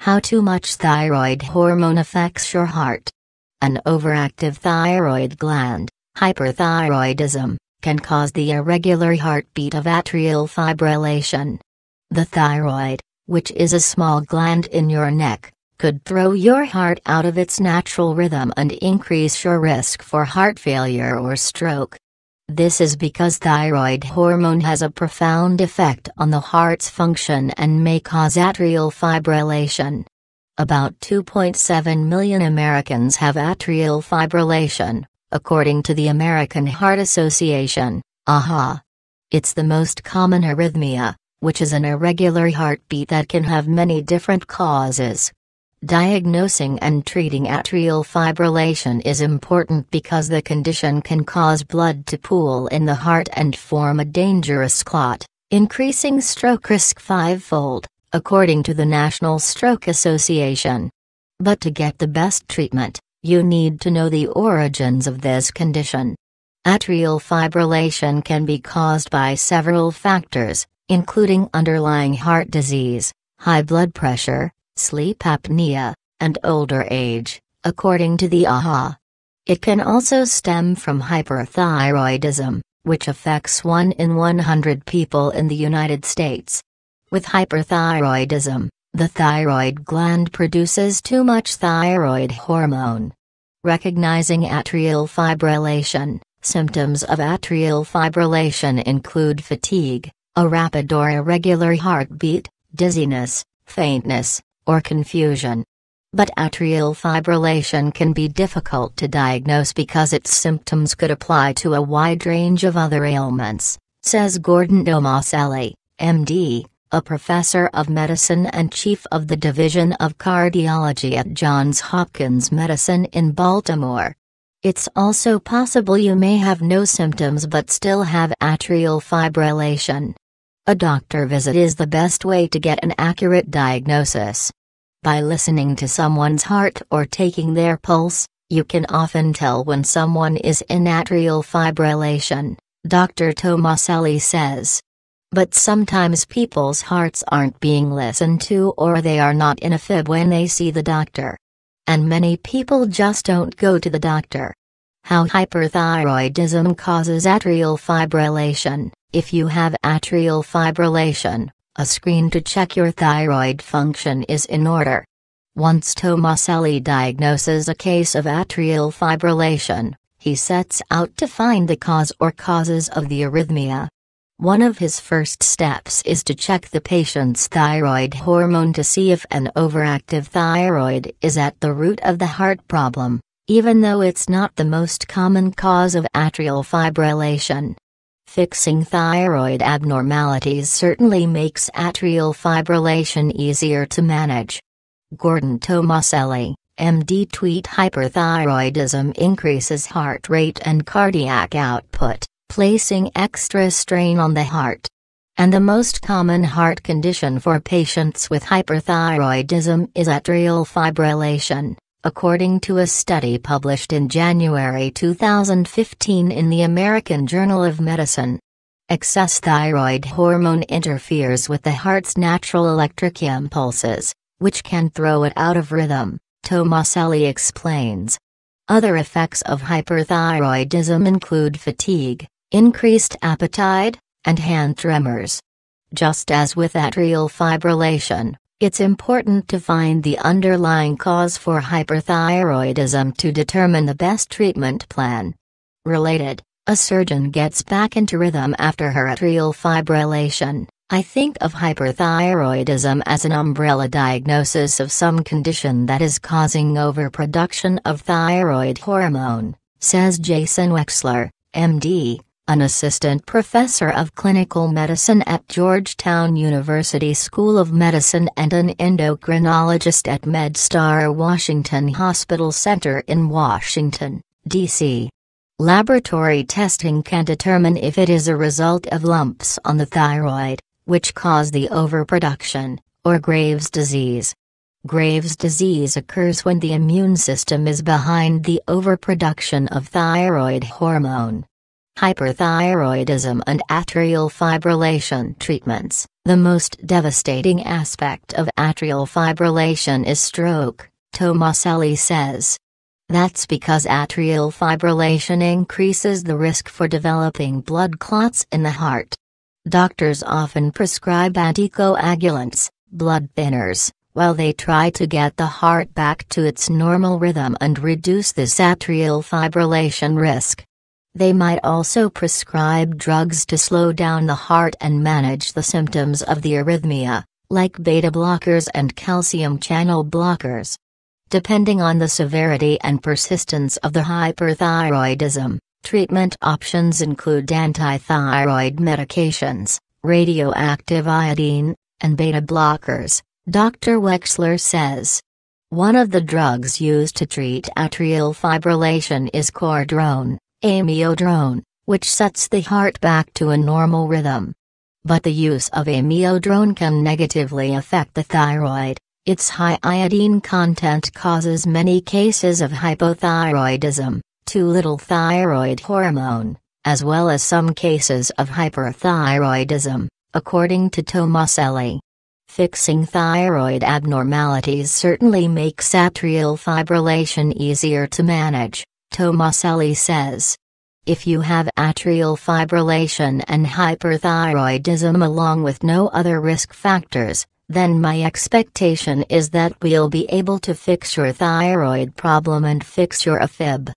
How too much thyroid hormone affects your heart. An overactive thyroid gland, hyperthyroidism, can cause the irregular heartbeat of atrial fibrillation. The thyroid, which is a small gland in your neck, could throw your heart out of its natural rhythm and increase your risk for heart failure or stroke. This is because thyroid hormone has a profound effect on the heart's function and may cause atrial fibrillation. About 2.7 million Americans have atrial fibrillation, according to the American Heart Association. AHA. It's the most common arrhythmia, which is an irregular heartbeat that can have many different causes. Diagnosing and treating atrial fibrillation is important because the condition can cause blood to pool in the heart and form a dangerous clot, increasing stroke risk fivefold, according to the National Stroke Association. But to get the best treatment, you need to know the origins of this condition. Atrial fibrillation can be caused by several factors, including underlying heart disease, high blood pressure, sleep apnea, and older age, according to the AHA. It can also stem from hyperthyroidism, which affects 1 in 100 people in the United States. With hyperthyroidism, the thyroid gland produces too much thyroid hormone. Recognizing atrial fibrillation, symptoms of atrial fibrillation include fatigue, a rapid or irregular heartbeat, dizziness, faintness, or confusion. But atrial fibrillation can be difficult to diagnose because its symptoms could apply to a wide range of other ailments, says Gordon Domaselli, MD, a professor of medicine and chief of the Division of Cardiology at Johns Hopkins Medicine in Baltimore. It's also possible you may have no symptoms but still have atrial fibrillation. A doctor visit is the best way to get an accurate diagnosis. By listening to someone's heart or taking their pulse, you can often tell when someone is in atrial fibrillation, Dr. Tomaselli says. But sometimes people's hearts aren't being listened to or they are not in a fib when they see the doctor. And many people just don't go to the doctor. How hyperthyroidism causes atrial fibrillation. If you have atrial fibrillation, a screen to check your thyroid function is in order. Once Tomaselli diagnoses a case of atrial fibrillation, he sets out to find the cause or causes of the arrhythmia. One of his first steps is to check the patient's thyroid hormone to see if an overactive thyroid is at the root of the heart problem, even though it's not the most common cause of atrial fibrillation. Fixing thyroid abnormalities certainly makes atrial fibrillation easier to manage. Gordon Tomaselli, MD tweet hyperthyroidism increases heart rate and cardiac output, placing extra strain on the heart. And the most common heart condition for patients with hyperthyroidism is atrial fibrillation according to a study published in January 2015 in the American Journal of Medicine. Excess thyroid hormone interferes with the heart's natural electric impulses, which can throw it out of rhythm, Tomaselli explains. Other effects of hyperthyroidism include fatigue, increased appetite, and hand tremors. Just as with atrial fibrillation, it's important to find the underlying cause for hyperthyroidism to determine the best treatment plan. Related, a surgeon gets back into rhythm after her atrial fibrillation. I think of hyperthyroidism as an umbrella diagnosis of some condition that is causing overproduction of thyroid hormone, says Jason Wexler, MD, an assistant professor of clinical medicine at Georgetown University School of Medicine and an endocrinologist at MedStar Washington Hospital Center in Washington, D.C. Laboratory testing can determine if it is a result of lumps on the thyroid, which cause the overproduction, or Graves' disease. Graves' disease occurs when the immune system is behind the overproduction of thyroid hormone hyperthyroidism and atrial fibrillation treatments. The most devastating aspect of atrial fibrillation is stroke, Tomaselli says. That's because atrial fibrillation increases the risk for developing blood clots in the heart. Doctors often prescribe anticoagulants, blood thinners, while they try to get the heart back to its normal rhythm and reduce this atrial fibrillation risk. They might also prescribe drugs to slow down the heart and manage the symptoms of the arrhythmia, like beta blockers and calcium channel blockers. Depending on the severity and persistence of the hyperthyroidism, treatment options include antithyroid medications, radioactive iodine, and beta blockers, Dr. Wexler says. One of the drugs used to treat atrial fibrillation is cordrone, Amiodarone, which sets the heart back to a normal rhythm. But the use of amiodarone can negatively affect the thyroid. Its high iodine content causes many cases of hypothyroidism, too little thyroid hormone, as well as some cases of hyperthyroidism, according to Tomaselli. Fixing thyroid abnormalities certainly makes atrial fibrillation easier to manage, Tomaselli says. If you have atrial fibrillation and hyperthyroidism along with no other risk factors, then my expectation is that we'll be able to fix your thyroid problem and fix your AFib.